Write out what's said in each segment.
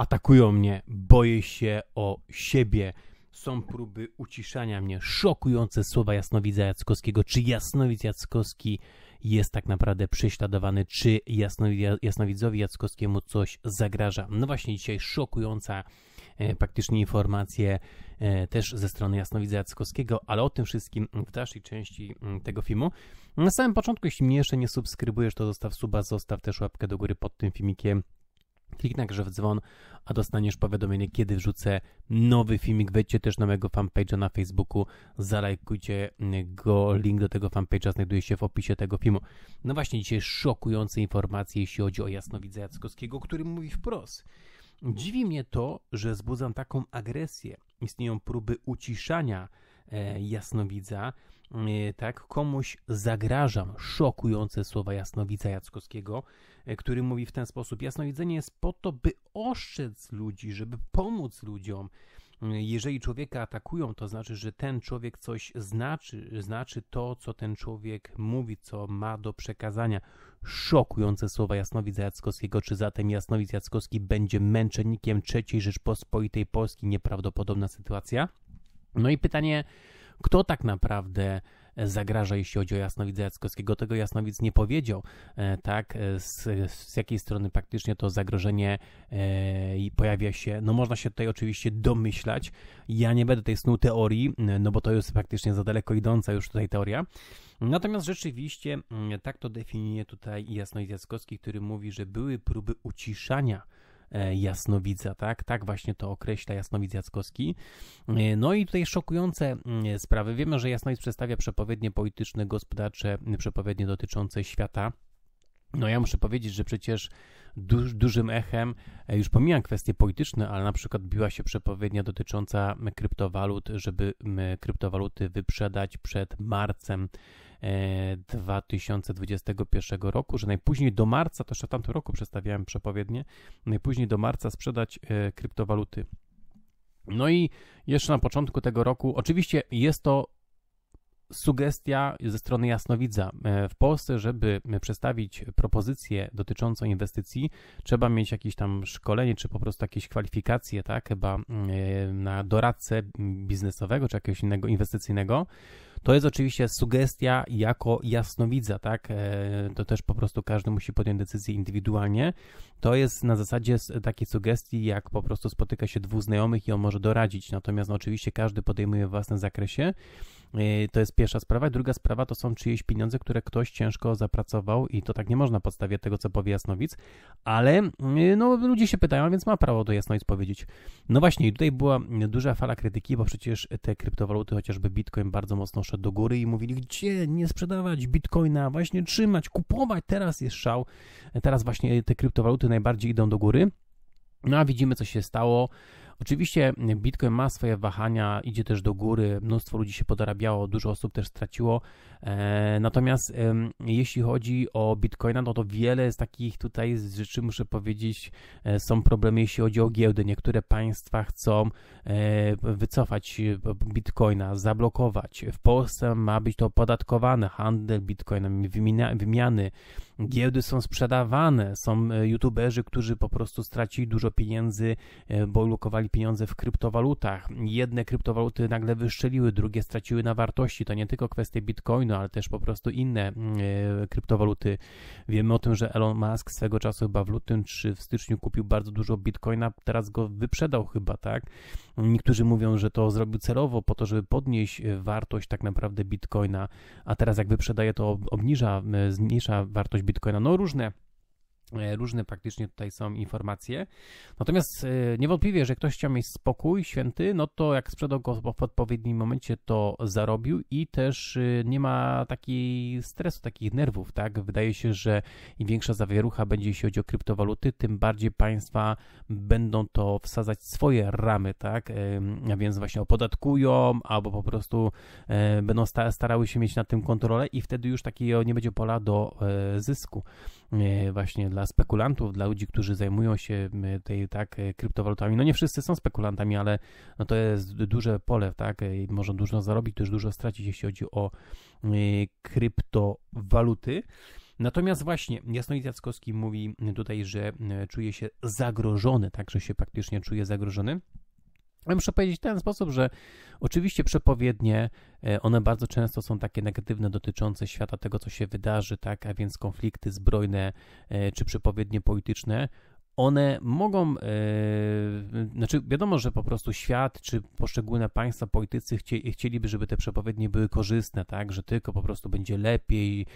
atakują mnie, boję się o siebie. Są próby uciszania mnie. Szokujące słowa Jasnowidza Jackowskiego. Czy Jasnowidz Jackowski jest tak naprawdę prześladowany? Czy Jasnowidzowi Jackowskiemu coś zagraża? No właśnie dzisiaj szokująca praktycznie e, informacje e, też ze strony Jasnowidza Jackowskiego, ale o tym wszystkim w dalszej części mm, tego filmu. Na samym początku, jeśli mnie jeszcze nie subskrybujesz, to zostaw suba, zostaw też łapkę do góry pod tym filmikiem. Kliknij także w dzwon, a dostaniesz powiadomienie, kiedy wrzucę nowy filmik. Wejdźcie też na mojego fanpage'a na Facebooku, zalajkujcie go. Link do tego fanpage'a znajduje się w opisie tego filmu. No właśnie, dzisiaj szokujące informacje, jeśli chodzi o jasnowidza Jackowskiego, który mówi wprost. Dziwi mnie to, że wzbudzam taką agresję. Istnieją próby uciszania e, jasnowidza, E, tak, komuś zagrażam. Szokujące słowa Jasnowica Jackowskiego, e, który mówi w ten sposób: Jasnowidzenie jest po to, by oszczędz ludzi, żeby pomóc ludziom. E, jeżeli człowieka atakują, to znaczy, że ten człowiek coś znaczy, znaczy to, co ten człowiek mówi, co ma do przekazania. Szokujące słowa Jasnowidza Jackowskiego, czy zatem Jasnowidz Jackowski będzie męczennikiem III Rzeczpospolitej Polski? Nieprawdopodobna sytuacja. No i pytanie, kto tak naprawdę e, zagraża, jeśli chodzi o jasnowidza Jackowskiego. Tego jasnowidz nie powiedział, e, tak, e, z, z jakiej strony praktycznie to zagrożenie e, pojawia się. No można się tutaj oczywiście domyślać. Ja nie będę tej snu teorii, no bo to jest praktycznie za daleko idąca już tutaj teoria. Natomiast rzeczywiście mm, tak to definiuje tutaj jasnowidz Jackowski, który mówi, że były próby uciszania E, jasnowidza, tak? Tak właśnie to określa jasnowidz Jackowski. E, no i tutaj szokujące mm, e, sprawy. Wiemy, że jasnowidz przedstawia przepowiednie polityczne, gospodarcze, przepowiednie dotyczące świata. No ja muszę powiedzieć, że przecież duż, dużym echem, już pomijam kwestie polityczne, ale na przykład biła się przepowiednia dotycząca kryptowalut, żeby kryptowaluty wyprzedać przed marcem 2021 roku, że najpóźniej do marca, to jeszcze tamtym roku przedstawiałem przepowiednie, najpóźniej do marca sprzedać e, kryptowaluty. No i jeszcze na początku tego roku, oczywiście jest to sugestia ze strony jasnowidza. E, w Polsce, żeby przedstawić propozycję dotyczącą inwestycji, trzeba mieć jakieś tam szkolenie, czy po prostu jakieś kwalifikacje, tak, chyba e, na doradcę biznesowego, czy jakiegoś innego inwestycyjnego. To jest oczywiście sugestia jako jasnowidza, tak? E, to też po prostu każdy musi podjąć decyzję indywidualnie. To jest na zasadzie takiej sugestii, jak po prostu spotyka się dwóch znajomych i on może doradzić. Natomiast no, oczywiście każdy podejmuje w własnym zakresie. Y, to jest pierwsza sprawa. Druga sprawa to są czyjeś pieniądze, które ktoś ciężko zapracował i to tak nie można na podstawie tego, co powie Jasnowic, ale y, no, ludzie się pytają, więc ma prawo do Jasnowic powiedzieć. No właśnie, tutaj była duża fala krytyki, bo przecież te kryptowaluty, chociażby Bitcoin, bardzo mocno szedł do góry i mówili, gdzie nie sprzedawać Bitcoina, właśnie trzymać, kupować, teraz jest szał. Teraz właśnie te kryptowaluty najbardziej idą do góry. No a widzimy, co się stało. Oczywiście Bitcoin ma swoje wahania, idzie też do góry, mnóstwo ludzi się podarabiało, dużo osób też straciło. E, natomiast jeśli chodzi o Bitcoina, no to wiele z takich tutaj rzeczy, muszę powiedzieć, e, są problemy, jeśli chodzi o giełdy. Niektóre państwa chcą e, wycofać Bitcoina, zablokować. W Polsce ma być to opodatkowane, handel Bitcoinem, wymiany. Giełdy są sprzedawane, są youtuberzy, którzy po prostu stracili dużo pieniędzy, bo lokowali pieniądze w kryptowalutach. Jedne kryptowaluty nagle wyszczeliły, drugie straciły na wartości. To nie tylko kwestie bitcoinu, ale też po prostu inne mm, e, kryptowaluty. Wiemy o tym, że Elon Musk swego czasu chyba w lutym czy w styczniu kupił bardzo dużo bitcoina, teraz go wyprzedał chyba, tak? Niektórzy mówią, że to zrobił celowo po to, żeby podnieść e, wartość tak naprawdę bitcoina, a teraz jak wyprzedaje, to obniża, e, zmniejsza wartość bitcoina. No różne E, różne praktycznie tutaj są informacje. Natomiast e, niewątpliwie, że ktoś chciał mieć spokój święty, no to jak sprzedał go w odpowiednim momencie, to zarobił i też e, nie ma takiej stresu, takich nerwów, tak? Wydaje się, że im większa zawierucha będzie, jeśli chodzi o kryptowaluty, tym bardziej państwa będą to wsadzać swoje ramy, tak? A więc właśnie opodatkują albo po prostu będą starały się mieć na tym kontrolę i wtedy już takiego nie będzie pola do zysku. E, właśnie dla spekulantów, dla ludzi, którzy zajmują się e, tej, tak, e, kryptowalutami. No nie wszyscy są spekulantami, ale no to jest duże pole, tak, można dużo zarobić, też dużo stracić, jeśli chodzi o kryptowaluty. Natomiast właśnie Jasnowid Jackowski mówi tutaj, że czuje się zagrożony, także się praktycznie czuje zagrożony. Ja muszę powiedzieć w ten sposób, że oczywiście przepowiednie, e, one bardzo często są takie negatywne dotyczące świata tego, co się wydarzy, tak, a więc konflikty zbrojne e, czy przepowiednie polityczne, one mogą, e, znaczy wiadomo, że po prostu świat czy poszczególne państwa, politycy chcieliby, żeby te przepowiednie były korzystne, tak, że tylko po prostu będzie lepiej,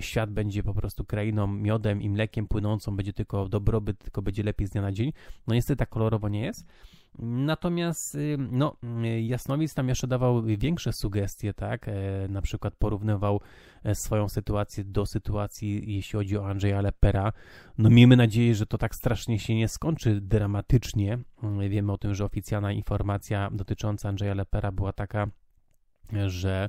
świat będzie po prostu krainą miodem i mlekiem płynącą, będzie tylko dobrobyt, tylko będzie lepiej z dnia na dzień. No niestety tak kolorowo nie jest. Natomiast y, no, y, Jasnowic tam jeszcze dawał większe sugestie, tak? E, na przykład porównywał e, swoją sytuację do sytuacji, jeśli chodzi o Andrzeja Lepera. No miejmy nadzieję, że to tak strasznie się nie skończy dramatycznie. Mm, wiemy o tym, że oficjalna informacja dotycząca Andrzeja Lepera była taka, że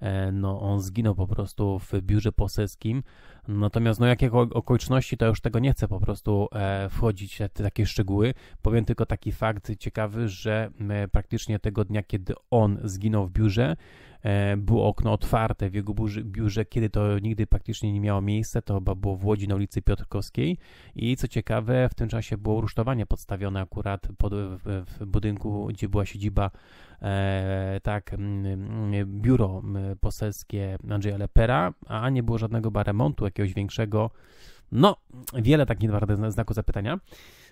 e, no, on zginął po prostu w biurze poselskim, Natomiast no jakie okoliczności, to już tego nie chcę po prostu e, wchodzić w takie szczegóły. Powiem tylko taki fakt ciekawy, że praktycznie tego dnia, kiedy on zginął w biurze, e, było okno otwarte w jego biurze, kiedy to nigdy praktycznie nie miało miejsca, to chyba było w Łodzi na ulicy Piotrkowskiej i co ciekawe w tym czasie było rusztowanie podstawione akurat pod, w, w budynku, gdzie była siedziba e, tak, biuro poselskie Andrzeja Lepera, a nie było żadnego remontu jakiegoś większego. No, wiele tak naprawdę znaku zapytania.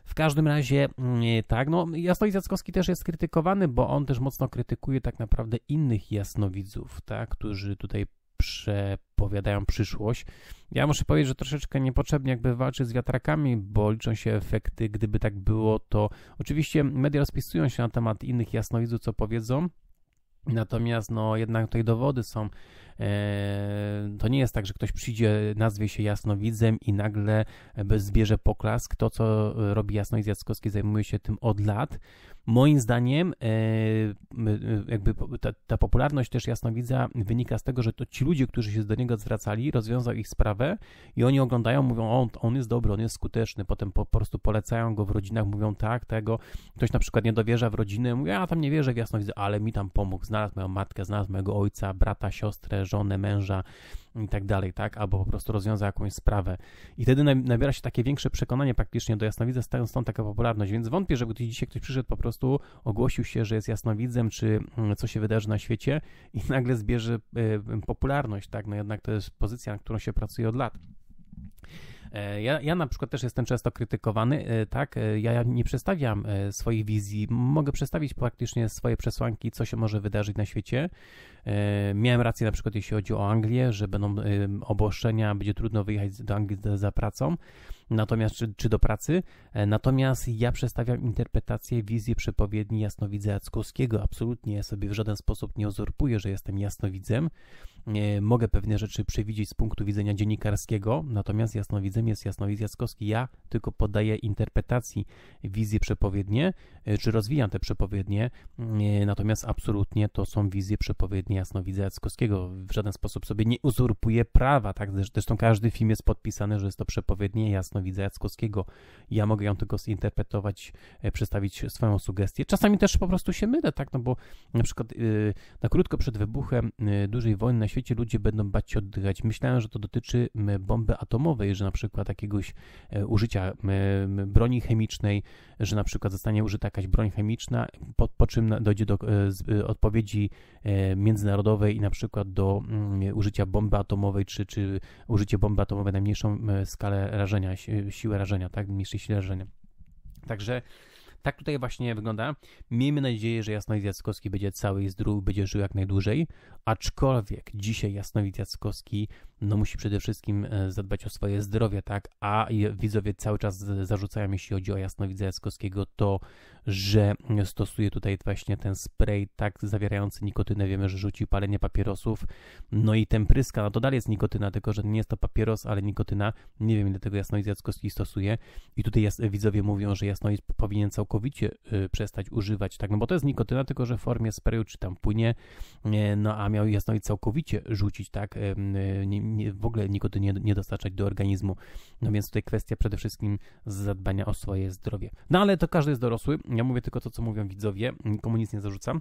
W każdym razie mm, e, tak, no Jasnowidz Jackowski też jest krytykowany, bo on też mocno krytykuje tak naprawdę innych jasnowidzów, tak, którzy tutaj przepowiadają przyszłość. Ja muszę powiedzieć, że troszeczkę niepotrzebnie jakby walczy z wiatrakami, bo liczą się efekty, gdyby tak było, to oczywiście media rozpisują się na temat innych jasnowidzów, co powiedzą, Natomiast no, jednak tutaj dowody są. E, to nie jest tak, że ktoś przyjdzie, nazwie się jasnowidzem i nagle e, zbierze poklask. To, co e, robi Jasnowic Jackowski, zajmuje się tym od lat. Moim zdaniem, e, e, jakby ta, ta popularność też jasnowidza wynika z tego, że to ci ludzie, którzy się do niego zwracali, rozwiązał ich sprawę i oni oglądają, mówią, on, on jest dobry, on jest skuteczny. Potem po, po prostu polecają go w rodzinach, mówią tak, tego. Ktoś na przykład nie dowierza w rodzinę, mówi, ja tam nie wierzę w jasnowidza, ale mi tam pomógł. Znalazł moją matkę, znalazł mojego ojca, brata, siostrę, żonę, męża i tak dalej, tak? Albo po prostu rozwiązał jakąś sprawę. I wtedy nabiera się takie większe przekonanie praktycznie do jasnowidza, stąd taka popularność. Więc wątpię, żeby dzisiaj ktoś przyszedł po prostu prostu ogłosił się, że jest jasnowidzem, czy mm, co się wydarzy na świecie i nagle zbierze e, popularność, tak? No jednak to jest pozycja, na którą się pracuje od lat. E, ja, ja na przykład też jestem często krytykowany, e, tak, e, ja nie przestawiam swoich wizji, mogę przestawić praktycznie swoje przesłanki, co się może wydarzyć na świecie. Miałem rację na przykład jeśli chodzi o Anglię, że będą obostrzenia, będzie trudno wyjechać do Anglii za pracą, natomiast czy, czy do pracy, natomiast ja przestawiam interpretację, wizję przepowiedni jasnowidza Jackowskiego, absolutnie sobie w żaden sposób nie uzurpuję, że jestem jasnowidzem, mogę pewne rzeczy przewidzieć z punktu widzenia dziennikarskiego, natomiast jasnowidzem jest jasnowidz Jackowski. Ja tylko podaję interpretacji wizje przepowiednie, e, czy rozwijam te przepowiednie, e, natomiast absolutnie to są wizje przepowiednie jasnowidza Jackowskiego. W żaden sposób sobie nie uzurpuję prawa, tak? Zresztą każdy film jest podpisany, że jest to przepowiednie jasnowidza Jackowskiego. Ja mogę ją tylko zinterpretować, e, przedstawić swoją sugestię. Czasami też po prostu się mylę, tak? No bo na przykład na krótko przed wybuchem dużej wojny świecie ludzie będą bać się oddychać. Myślałem, że to dotyczy bomby atomowej, że na przykład jakiegoś e, użycia broni chemicznej, że na przykład zostanie użyta jakaś broń chemiczna, po, po czym dojdzie do e, e, odpowiedzi międzynarodowej i na przykład do mm, użycia bomby atomowej, czy, czy użycie bomby atomowej na mniejszą skalę rażenia, siłę rażenia, tak, mniejszej sile rażenia. Także tak tutaj właśnie wygląda. Miejmy nadzieję, że Jasnowid Jackowski będzie cały i zdrów, będzie żył jak najdłużej, aczkolwiek dzisiaj Jasnowid Jackowski no musi przede wszystkim e, zadbać o swoje zdrowie, tak, a widzowie cały czas zarzucają, jeśli chodzi o Jasnowidza Jackowskiego, to, że stosuje tutaj właśnie ten spray tak zawierający nikotynę, wiemy, że rzucił palenie papierosów, no i ten pryska, no to dalej jest nikotyna, tylko że nie jest to papieros, ale nikotyna, nie wiem ile tego Jasnowidz Jackowski stosuje i tutaj jas- widzowie mówią, że Jasnowidz powinien całkowicie całkowicie y, przestać używać, tak, no bo to jest nikotyna, tylko że w formie sprayu czy tam płynie, y, no a miał jasno i całkowicie rzucić, tak, y, nie, nie, w ogóle nikotyny nie, nie dostarczać do organizmu. No więc tutaj kwestia przede wszystkim zadbania o swoje zdrowie. No ale to każdy jest dorosły, ja mówię tylko to, co mówią widzowie, komu nic nie zarzucam.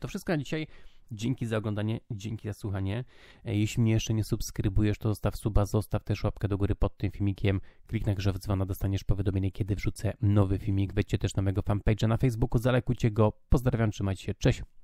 To wszystko na dzisiaj. Dzięki za oglądanie, dzięki za słuchanie. E, jeśli mnie jeszcze nie subskrybujesz, to zostaw suba, zostaw też łapkę do góry pod tym filmikiem. Kliknij w dzwona, dostaniesz powiadomienie, kiedy wrzucę nowy filmik. Wejdźcie też na mojego fanpage'a na Facebooku, zalekujcie go. Pozdrawiam, trzymajcie się, cześć!